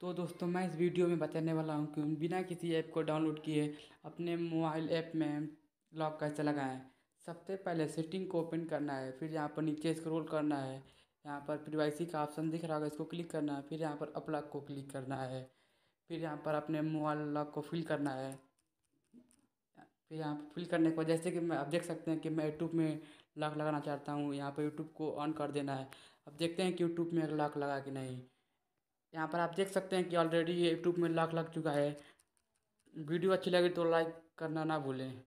तो दोस्तों मैं इस वीडियो में बताने वाला हूँ कि बिना किसी ऐप को डाउनलोड किए अपने मोबाइल ऐप में लॉक कैसे लगाएं सबसे पहले सेटिंग को ओपन करना है फिर यहाँ पर नीचे स्क्रॉल करना है यहाँ पर प्रिवाइसी का ऑप्शन दिख रहा होगा इसको क्लिक करना है फिर यहाँ पर अपलॉक को क्लिक करना है फिर यहाँ पर अपने मोबाइल लॉक को फिल करना है फिर यहाँ पर फिल करने के बाद जैसे कि मैं आप देख सकते हैं कि मैं यूट्यूब में लॉक लगाना चाहता हूँ यहाँ पर यूट्यूब को ऑन कर देना है अब देखते हैं कि यूट्यूब में लॉक लगा कि नहीं यहाँ पर आप देख सकते हैं कि ऑलरेडी ये यूट्यूब में लाख लग चुका है वीडियो अच्छी लगी तो लाइक करना ना भूलें